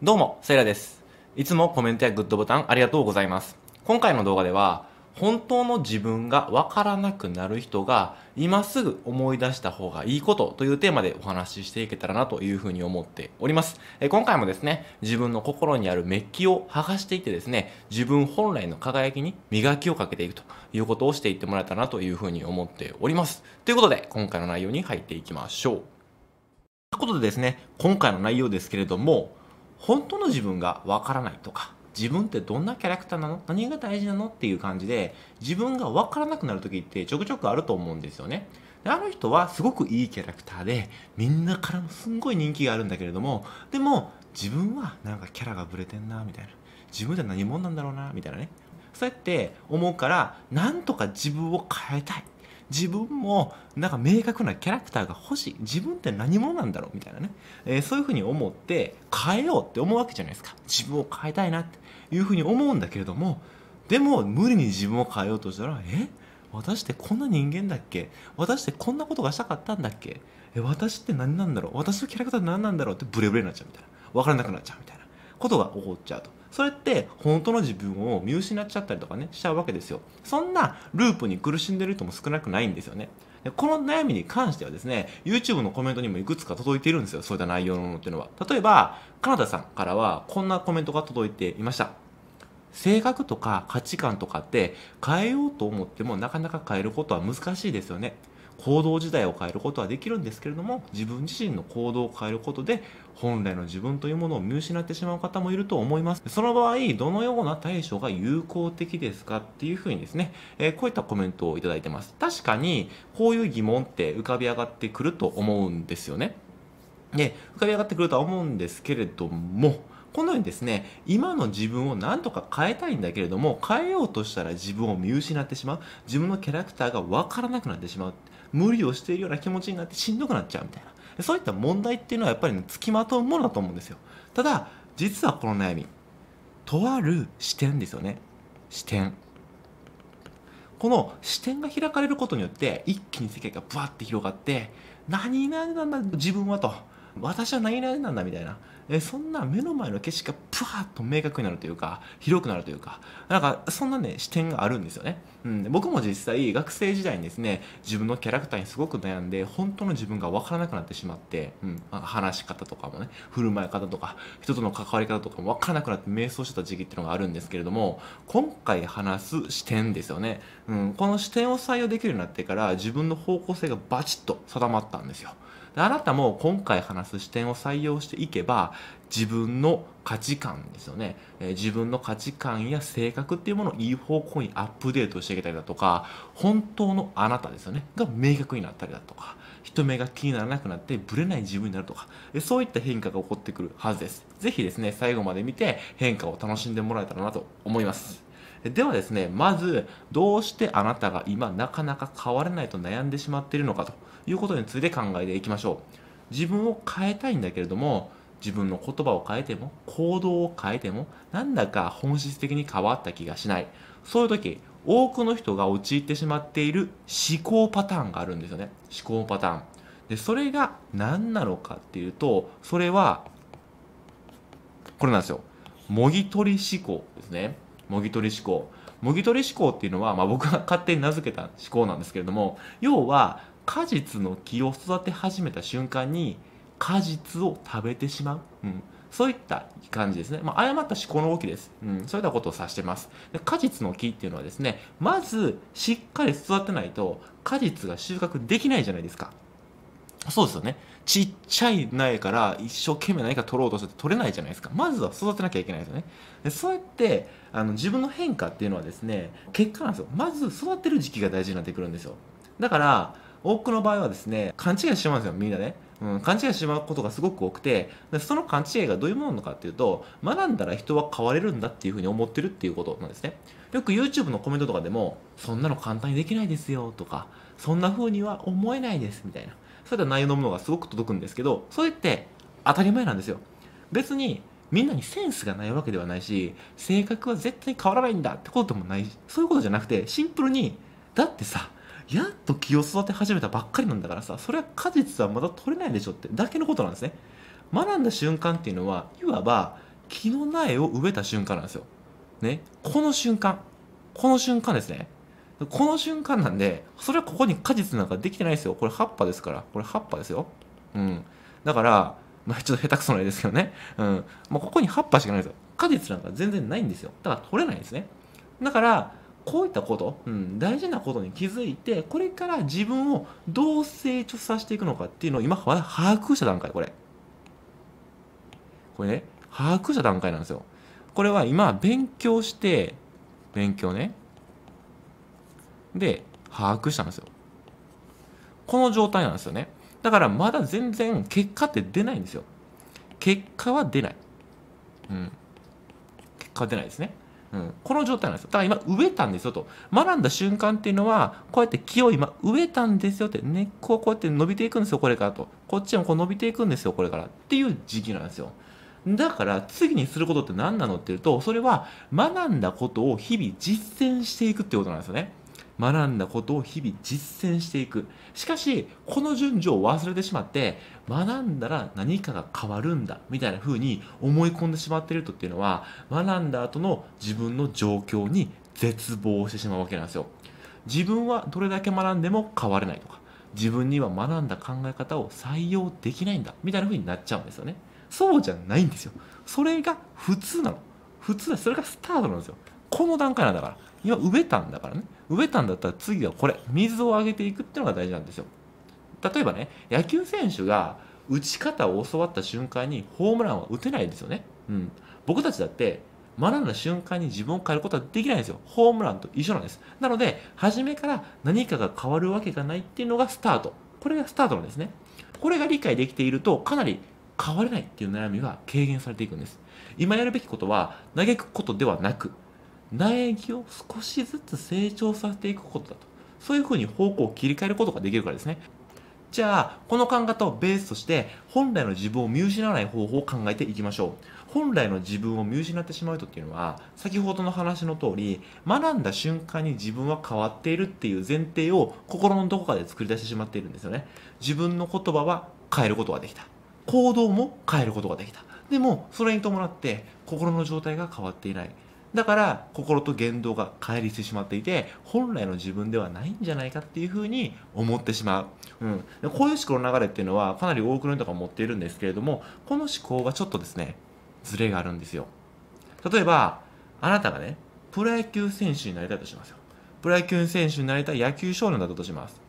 どうも、セイラです。いつもコメントやグッドボタンありがとうございます。今回の動画では、本当の自分がわからなくなる人が今すぐ思い出した方がいいことというテーマでお話ししていけたらなというふうに思っております。え今回もですね、自分の心にあるメッキを剥がしていってですね、自分本来の輝きに磨きをかけていくということをしていってもらえたらなというふうに思っております。ということで、今回の内容に入っていきましょう。ということでですね、今回の内容ですけれども、本当の自分がわからないとか自分ってどんなキャラクターなの何が大事なのっていう感じで自分が分からなくなる時ってちょくちょくあると思うんですよねであの人はすごくいいキャラクターでみんなからもすんごい人気があるんだけれどもでも自分はなんかキャラがぶれてんなみたいな自分って何者なんだろうなみたいなねそうやって思うからなんとか自分を変えたい自分もなんか明確なキャラクターが欲しい自分って何者なんだろうみたいなね、えー、そういうふうに思って変えようって思うわけじゃないですか自分を変えたいなっていうふうに思うんだけれどもでも無理に自分を変えようとしたらえ私ってこんな人間だっけ私ってこんなことがしたかったんだっけえ私って何なんだろう私のキャラクター何なんだろうってブレブレになっちゃうみたいな分からなくなっちゃうみたいなことが起こっちゃうとそれって本当の自分を見失っちゃったりとかねしちゃうわけですよそんなループに苦しんでる人も少なくないんですよねでこの悩みに関してはですね YouTube のコメントにもいくつか届いているんですよそういった内容のものっていうのは例えばカナダさんからはこんなコメントが届いていました性格とか価値観とかって変えようと思ってもなかなか変えることは難しいですよね行動自体を変えることはできるんですけれども自分自身の行動を変えることで本来の自分というものを見失ってしまう方もいると思いますその場合どのような対処が有効的ですかっていうふうにですね、えー、こういったコメントをいただいてます確かにこういう疑問って浮かび上がってくると思うんですよねで浮かび上がってくるとは思うんですけれどもこのようにですね、今の自分を何とか変えたいんだけれども、変えようとしたら自分を見失ってしまう。自分のキャラクターがわからなくなってしまう。無理をしているような気持ちになってしんどくなっちゃうみたいなそういった問題っていうのはやっぱり、ね、つきまとうものだと思うんですよただ実はこの悩みとある視点ですよね視点この視点が開かれることによって一気に世界がブワッて広がって何々なんだ自分はと私は何々なんだみたいなえそんな目の前の景色がプワッと明確になるというか広くなるというかなんかそんなね視点があるんですよね、うん、僕も実際学生時代にですね自分のキャラクターにすごく悩んで本当の自分が分からなくなってしまって、うん、話し方とかもね振る舞い方とか人との関わり方とかも分からなくなって迷走してた時期っていうのがあるんですけれども今回話す視点ですよね、うん、この視点を採用できるようになってから自分の方向性がバチッと定まったんですよあなたも今回話す視点を採用していけば自分の価値観ですよね、え自分の価値観や性格っていうものをいい方向にアップデートしていけたりだとか本当のあなたですよねが明確になったりだとか人目が気にならなくなってブレない自分になるとかそういった変化が起こってくるはずです是非ですね最後まで見て変化を楽しんでもらえたらなと思いますではですねまずどうしてあなたが今なかなか変われないと悩んでしまっているのかということについて考えていきましょう自分を変えたいんだけれども自分の言葉を変えても行動を変えてもなんだか本質的に変わった気がしないそういう時多くの人が陥ってしまっている思考パターンがあるんですよね思考パターンでそれが何なのかっていうとそれはこれなんですよもぎ取り思考ですねもぎ取り思考もぎ取り思考っていうのは、まあ、僕が勝手に名付けた思考なんですけれども要は果実の木を育て始めた瞬間に果実を食べてしまう、うん、そういった感じですね、まあ、誤った思考の動きです、うん、そういったことを指してますで果実の木っていうのはですねまずしっかり育てないと果実が収穫できないじゃないですかそうですよね。ちっちゃい苗から一生懸命何か取ろうとして取れないじゃないですか。まずは育てなきゃいけないですよね。でそうやってあの自分の変化っていうのはですね、結果なんですよ。まず育てる時期が大事になってくるんですよ。だから、多くの場合はですね勘違いしてますよみんなね。うん、勘違いしてしまうことがすごく多くてその勘違いがどういうものなのかっていうと学んだら人は変われるんだっていうふうに思ってるっていうことなんですねよく YouTube のコメントとかでもそんなの簡単にできないですよとかそんな風には思えないですみたいなそういった内容のものがすごく届くんですけどそれって当たり前なんですよ別にみんなにセンスがないわけではないし性格は絶対変わらないんだってこともないそういうことじゃなくてシンプルにだってさやっと木を育て始めたばっかりなんだからさそれは果実はまだ取れないでしょってだけのことなんですね学んだ瞬間っていうのはいわば木の苗を植えた瞬間なんですよねこの瞬間この瞬間ですねこの瞬間なんでそれはここに果実なんかできてないですよこれ葉っぱですからこれ葉っぱですようんだからまあ、ちょっと下手くそな絵ですけどね。うん。まあ、ここに葉っぱしかないですよ。果実なんか全然ないんですよ。だから取れないんですね。だから、こういったこと、うん、大事なことに気づいてこれから自分をどう成長させていくのかっていうのを今まだ把握した段階これこれね把握した段階なんですよこれは今勉強して勉強ねで把握したんですよこの状態なんですよねだからまだ全然結果って出ないんですよ結果は出ないうん結果は出ないですねうん、この状態なんですよ。だから今、植えたんですよと。学んだ瞬間っていうのは、こうやって木を今、植えたんですよって、根っこをこうやって伸びていくんですよ、これからと。こっちもこう伸びていくんですよ、これから。っていう時期なんですよ。だから次にすることって何なのっていうと、それは学んだことを日々実践していくってことなんですよね。学んだことを日々実践していくしかしこの順序を忘れてしまって学んだら何かが変わるんだみたいな風に思い込んでしまっている人っていうのは学んだ後の自分の状況に絶望してしまうわけなんですよ自分はどれだけ学んでも変われないとか自分には学んだ考え方を採用できないんだみたいな風になっちゃうんですよねそうじゃないんですよそれが普通なの普通だそれがスタートなんですよこの段階なんだから今植えたんだからね植えたんだったら次はこれ水をあげていくっていうのが大事なんですよ例えばね野球選手が打ち方を教わった瞬間にホームランは打てないですよね、うん、僕たちだって学んだ瞬間に自分を変えることはできないんですよホームランと一緒なんですなので初めから何かが変わるわけがないっていうのがスタートこれがスタートなんですねこれが理解できているとかなり変われないっていう悩みは軽減されていくんです今やるべきことは嘆くことではなく苗木を少しずつ成長させていくことだとそういうふうに方向を切り替えることができるからですねじゃあこの考え方をベースとして本来の自分を見失わない方法を考えていきましょう本来の自分を見失ってしまうとっていうのは先ほどの話の通り学んだ瞬間に自分は変わっているっていう前提を心のどこかで作り出してしまっているんですよね自分の言葉は変えることができた行動も変えることができたでもそれに伴って心の状態が変わっていないだから心と言動が乖離してしまっていて本来の自分ではないんじゃないかっていうふうに思ってしまう、うん、こういう思考の流れっていうのはかなり多くの人が持っているんですけれどもこの思考がちょっとですねズレがあるんですよ例えばあなたがねプロ野球選手になりたいとしますよプロ野球選手になりたい野球少年だったとします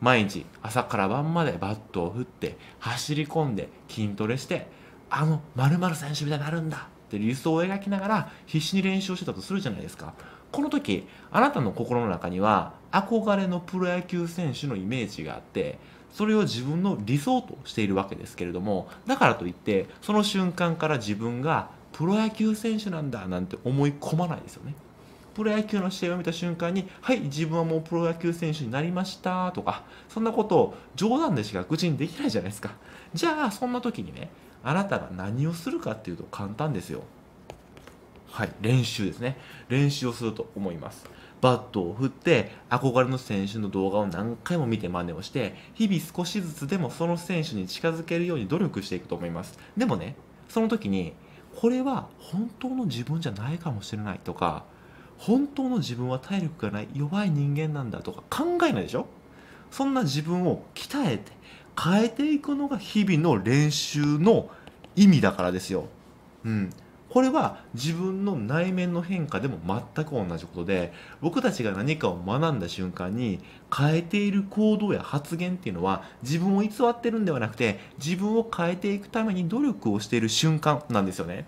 毎日朝から晩までバットを振って走り込んで筋トレしてあの〇〇選手みたいになるんだって理想を描きながら必死に練習してたとするじゃないですかこの時あなたの心の中には憧れのプロ野球選手のイメージがあってそれを自分の理想としているわけですけれどもだからといってその瞬間から自分がプロ野球選手なんだなんて思い込まないですよねプロ野球の試合を見た瞬間に、はい、自分はもうプロ野球選手になりましたとか、そんなことを冗談でしか口にできないじゃないですか。じゃあ、そんな時にね、あなたが何をするかっていうと簡単ですよ。はい、練習ですね。練習をすると思います。バットを振って、憧れの選手の動画を何回も見て真似をして、日々少しずつでもその選手に近づけるように努力していくと思います。でもね、その時に、これは本当の自分じゃないかもしれないとか、本当の自分は体力がない弱い人間なんだとか考えないでしょそんな自分を鍛えて変えていくのが日々の練習の意味だからですよ。うん。これは自分の内面の変化でも全く同じことで、僕たちが何かを学んだ瞬間に変えている行動や発言っていうのは自分を偽ってるんではなくて自分を変えていくために努力をしている瞬間なんですよね。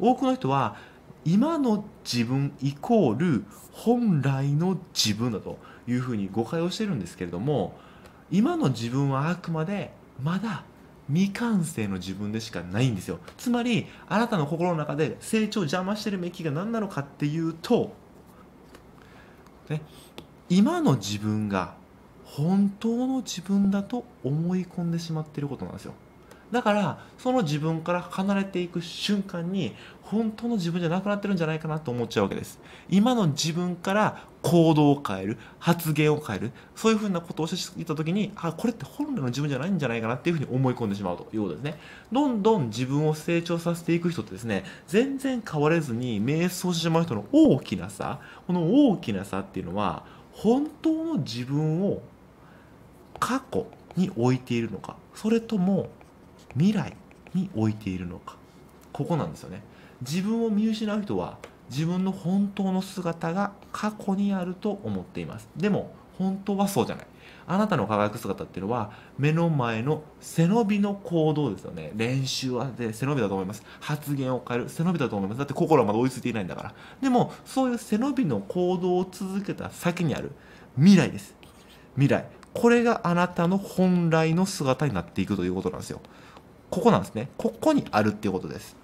多くの人は今の自分イコール本来の自分だというふうに誤解をしてるんですけれども今の自分はあくまでまだ未完成の自分でしかないんですよつまりあなたの心の中で成長を邪魔してる目利きが何なのかっていうと、ね、今の自分が本当の自分だと思い込んでしまってることなんですよだからその自分から離れていく瞬間に本当の自分じゃなくなってるんじゃないかなと思っちゃうわけです今の自分から行動を変える発言を変えるそういうふうなことをしていた時にあこれって本来の自分じゃないんじゃないかなっていうふうに思い込んでしまうということですねどんどん自分を成長させていく人ってですね全然変われずに瞑想してしまう人の大きな差この大きな差っていうのは本当の自分を過去に置いているのかそれとも未来に置いているのかここなんですよね自分を見失う人は自分の本当の姿が過去にあると思っていますでも本当はそうじゃないあなたの輝く姿っていうのは目の前の背伸びの行動ですよね練習はで背伸びだと思います発言を変える背伸びだと思いますだって心はまだ追いついていないんだからでもそういう背伸びの行動を続けた先にある未来です未来これがあなたの本来の姿になっていくということなんですよここなんですね。ここにあるっていうことです。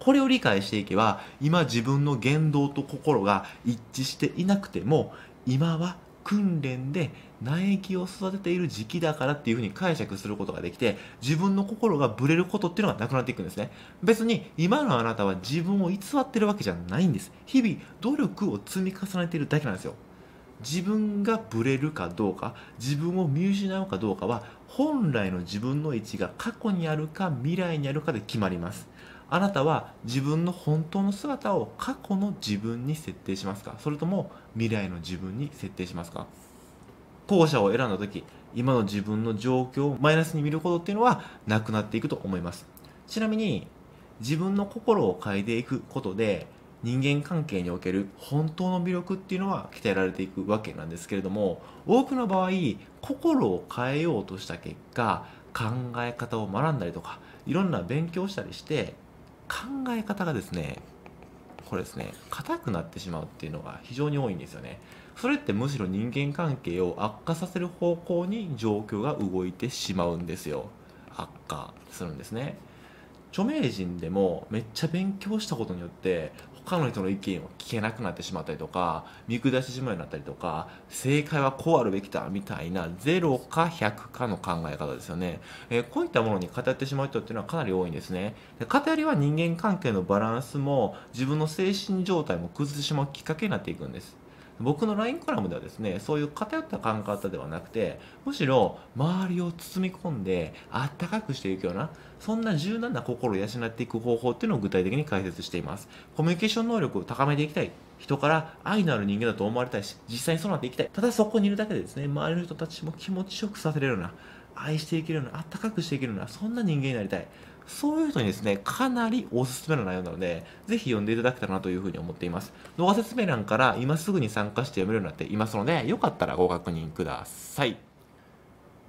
これを理解していけば、今自分の言動と心が一致していなくても、今は訓練で苗木を育てている時期だからっていうふうに解釈することができて自分の心がぶれることっていうのがなくなっていくんですね別に今のあなたは自分を偽ってるわけじゃないんです日々努力を積み重ねているだけなんですよ自分がブレるかどうか自分を見失うかどうかは本来の自分の位置が過去にあるか未来にあるかで決まりますあなたは自分の本当の姿を過去の自分に設定しますかそれとも未来の自分に設定しますか後者を選んだ時今の自分の状況をマイナスに見ることっていうのはなくなっていくと思いますちなみに自分の心を変えていくことで人間関係における本当の魅力っていうのは鍛えられていくわけなんですけれども多くの場合心を変えようとした結果考え方を学んだりとかいろんな勉強したりして考え方がですねこれですね硬くなってしまうっていうのが非常に多いんですよねそれってむしろ人間関係を悪化させる方向に状況が動いてしまうんですよ悪化するんですね著名人でもめっちゃ勉強したことによって他の人の意見を聞けなくなってしまったりとか見下してしまうようになったりとか正解はこうあるべきだみたいな0か100かの考え方ですよね、えー、こういったものに偏ってしまう人っていうのはかなり多いんですねで偏りは人間関係のバランスも自分の精神状態も崩してしまうきっかけになっていくんです僕の LINE コラムではですねそういう偏った考え方ではなくてむしろ周りを包み込んであったかくしていくようなそんな柔軟な心を養っていく方法っていうのを具体的に解説していますコミュニケーション能力を高めていきたい人から愛のある人間だと思われたいし実際にそうなっていきたいただそこにいるだけでですね周りの人たちも気持ちよくさせれるような愛していけるようなあったかくしていけるようなそんな人間になりたいそういう人にですね、かなりおすすめの内容なので、ぜひ読んでいただけたらなというふうに思っています。動画説明欄から今すぐに参加して読めるようになっていますので、よかったらご確認ください。っ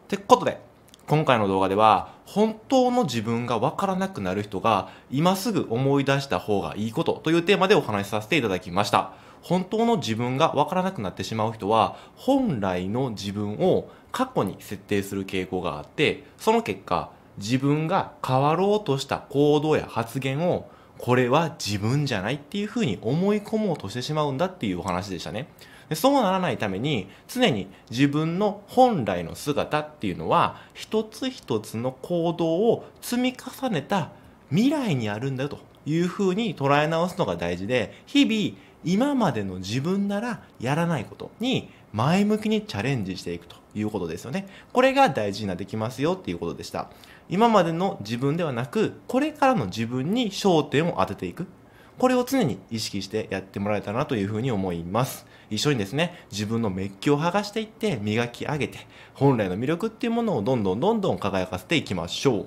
てことで、今回の動画では、本当の自分がわからなくなる人が今すぐ思い出した方がいいことというテーマでお話しさせていただきました。本当の自分がわからなくなってしまう人は、本来の自分を過去に設定する傾向があって、その結果、自分が変わろうとした行動や発言をこれは自分じゃないっていうふうに思い込もうとしてしまうんだっていうお話でしたね。でそうならないために常に自分の本来の姿っていうのは一つ一つの行動を積み重ねた未来にあるんだよというふうに捉え直すのが大事で日々今までの自分ならやらないことに前向きにチャレンジしていくということですよね。これが大事になってきますよっていうことでした。今までの自分ではなくこれからの自分に焦点を当てていくこれを常に意識してやってもらえたらなというふうに思います一緒にですね自分のメッキを剥がしていって磨き上げて本来の魅力っていうものをどんどんどんどん輝かせていきましょう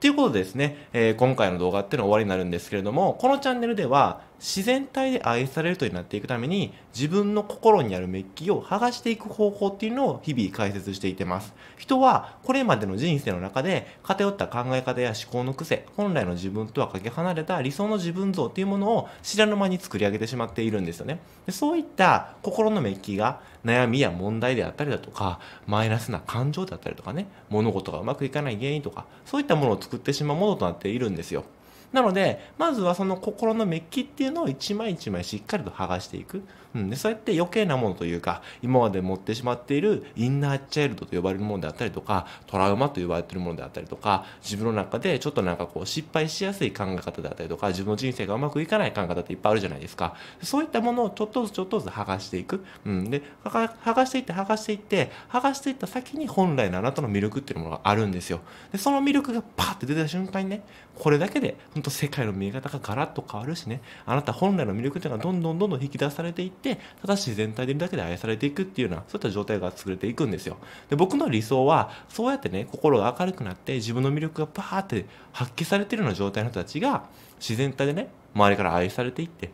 ということでですね、えー、今回の動画っていうのは終わりになるんですけれども、このチャンネルでは、自然体で愛されるとになっていくために自分の心にあるメッキを剥がしていく方法っていうのを日々解説していてます人はこれまでの人生の中で偏った考え方や思考の癖本来の自分とはかけ離れた理想の自分像っていうものを知らぬ間に作り上げてしまっているんですよねでそういった心のメッキが悩みや問題であったりだとかマイナスな感情であったりとかね物事がうまくいかない原因とかそういったものを作ってしまうものとなっているんですよなのでまずはその心のメッキっていうのを一枚一枚しっかりと剥がしていくうん、でそうやって余計なものというか今まで持ってしまっているインナーチャイルドと呼ばれるものであったりとかトラウマと呼ばれているものであったりとか自分の中でちょっとなんかこう失敗しやすい考え方であったりとか自分の人生がうまくいかない考え方っていっぱいあるじゃないですかそういったものをちょっとずつちょっとずつ剥がしていく、うん、で剥がしていって剥がしていって剥がしていった先に本来のあなたの魅力っていうものがあるんですよでその魅力がパーって出た瞬間にねこれだけで本当世界の見え方がガラッと変わるしねあなた本来の魅力っていうのがどんどんどんどん引き出されていってってただし全体でいるだけで愛されていくっていうようなそういった状態が作れていくんですよで僕の理想はそうやってね心が明るくなって自分の魅力がバーって発揮されてるような状態の人たちが自然体でね周りから愛されていって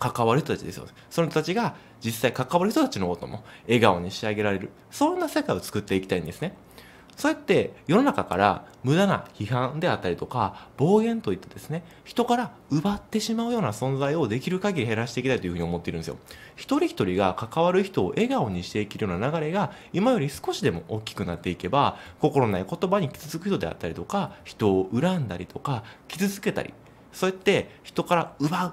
関わる人たちですよ。その人たちが実際関わる人たちのことも笑顔に仕上げられる。そんな世界を作っていきたいんですね。そうやって世の中から無駄な批判であったりとか暴言といったですね人から奪ってしまうような存在をできる限り減らしていきたいというふうに思っているんですよ一人一人が関わる人を笑顔にしていけるような流れが今より少しでも大きくなっていけば心ない言葉に傷つく人であったりとか人を恨んだりとか傷つけたりそうやって人から奪う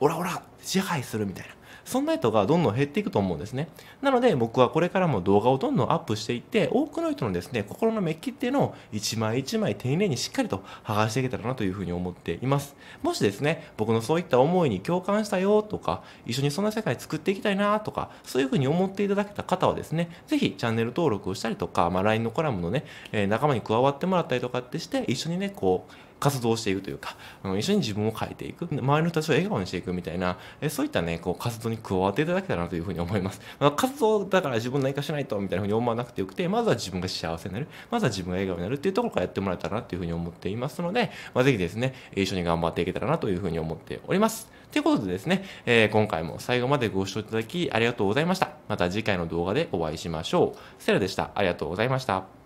オラオラ支配するみたいなそんな人がどんどん減っていくと思うんですね。なので僕はこれからも動画をどんどんアップしていって、多くの人のですね、心のメッキっていうのを一枚一枚丁寧にしっかりと剥がしていけたらなというふうに思っています。もしですね、僕のそういった思いに共感したよとか、一緒にそんな世界作っていきたいなとか、そういうふうに思っていただけた方はですね、ぜひチャンネル登録をしたりとか、まあ、LINE のコラムのね、え仲間に加わってもらったりとかってして、一緒にね、こう、活動していくというか、うん、一緒に自分を変えていく、周りの人たちを笑顔にしていくみたいな、えそういったね、こう活動に加わっていただけたらなというふうに思います。まあ、活動だから自分何かしないとみたいなふうに思わなくてよくて、まずは自分が幸せになる、まずは自分が笑顔になるっていうところからやってもらえたらなというふうに思っていますので、まあ、ぜひですね、一緒に頑張っていけたらなというふうに思っております。ということでですね、えー、今回も最後までご視聴いただきありがとうございました。また次回の動画でお会いしましょう。セラでした。ありがとうございました。